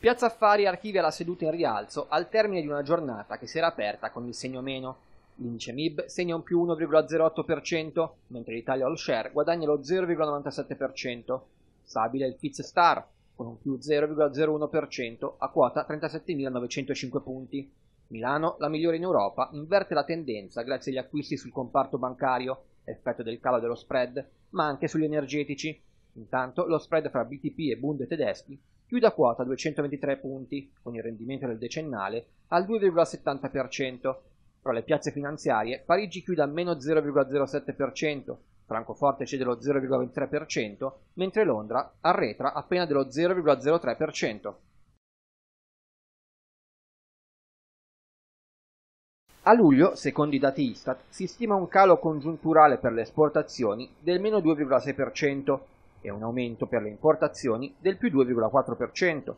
Piazza Affari archivia la seduta in rialzo al termine di una giornata che si era aperta con il segno meno. L'indice MIB segna un più 1,08%, mentre l'Italia All Share guadagna lo 0,97%. Stabile il Fitz Star con un più 0,01% a quota 37.905 punti. Milano, la migliore in Europa, inverte la tendenza grazie agli acquisti sul comparto bancario, effetto del calo dello spread, ma anche sugli energetici. Intanto lo spread fra BTP e Bund tedeschi chiude a quota 223 punti, con il rendimento del decennale al 2,70%. Tra le piazze finanziarie, Parigi chiude a meno 0,07%, Francoforte cede lo 0,23%, mentre Londra arretra appena dello 0,03%. A luglio, secondo i dati Istat, si stima un calo congiunturale per le esportazioni del meno 2,6%, e un aumento per le importazioni del più 2,4%.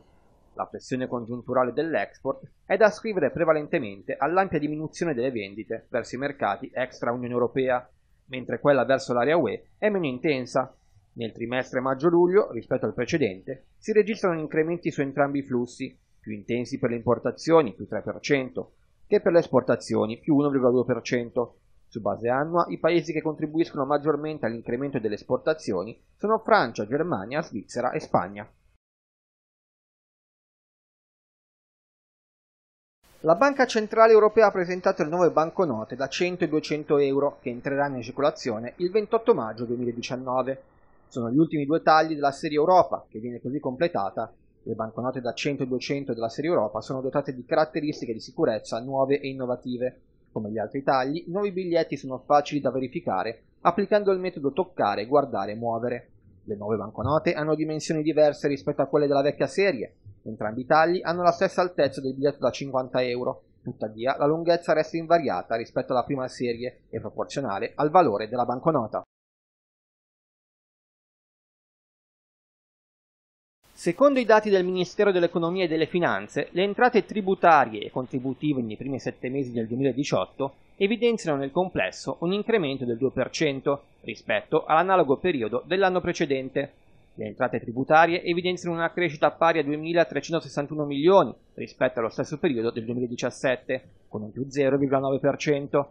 La pressione congiunturale dell'export è da ascrivere prevalentemente all'ampia diminuzione delle vendite verso i mercati extra Unione Europea, mentre quella verso l'area UE è meno intensa. Nel trimestre maggio-luglio, rispetto al precedente, si registrano incrementi su entrambi i flussi, più intensi per le importazioni, più 3%, che per le esportazioni, più 1,2%, su base annua, i paesi che contribuiscono maggiormente all'incremento delle esportazioni sono Francia, Germania, Svizzera e Spagna. La Banca Centrale Europea ha presentato le nuove banconote da 100 e 200 euro che entreranno in circolazione il 28 maggio 2019. Sono gli ultimi due tagli della serie Europa che viene così completata. Le banconote da 100 e 200 della serie Europa sono dotate di caratteristiche di sicurezza nuove e innovative. Come gli altri tagli, i nuovi biglietti sono facili da verificare applicando il metodo toccare, guardare, muovere. Le nuove banconote hanno dimensioni diverse rispetto a quelle della vecchia serie. Entrambi i tagli hanno la stessa altezza del biglietto da 50 euro. Tuttavia, la lunghezza resta invariata rispetto alla prima serie e proporzionale al valore della banconota. Secondo i dati del Ministero dell'Economia e delle Finanze, le entrate tributarie e contributive nei primi sette mesi del 2018 evidenziano nel complesso un incremento del 2% rispetto all'analogo periodo dell'anno precedente. Le entrate tributarie evidenziano una crescita pari a 2.361 milioni rispetto allo stesso periodo del 2017, con un più 0,9%.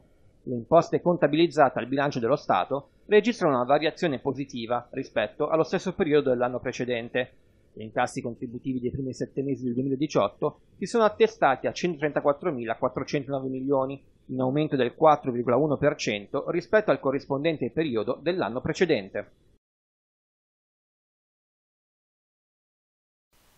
Le imposte contabilizzate al bilancio dello Stato registrano una variazione positiva rispetto allo stesso periodo dell'anno precedente, e incassi contributivi dei primi sette mesi del 2018 si sono attestati a 134.409 milioni, in aumento del 4,1% rispetto al corrispondente periodo dell'anno precedente.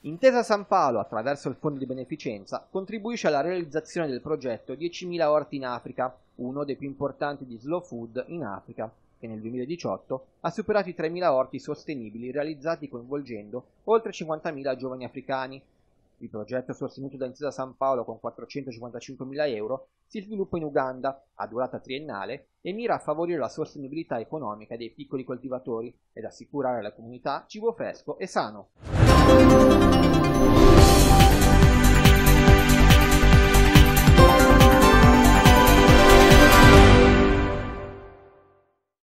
Intesa San Paolo, attraverso il fondo di beneficenza, contribuisce alla realizzazione del progetto 10.000 orti in Africa, uno dei più importanti di Slow Food in Africa, che nel 2018 ha superato i 3.000 orti sostenibili realizzati coinvolgendo oltre 50.000 giovani africani. Il progetto, sostenuto da Intesa San Paolo con 455.000 euro, si sviluppa in Uganda, a durata triennale, e mira a favorire la sostenibilità economica dei piccoli coltivatori ed assicurare alla comunità cibo fresco e sano.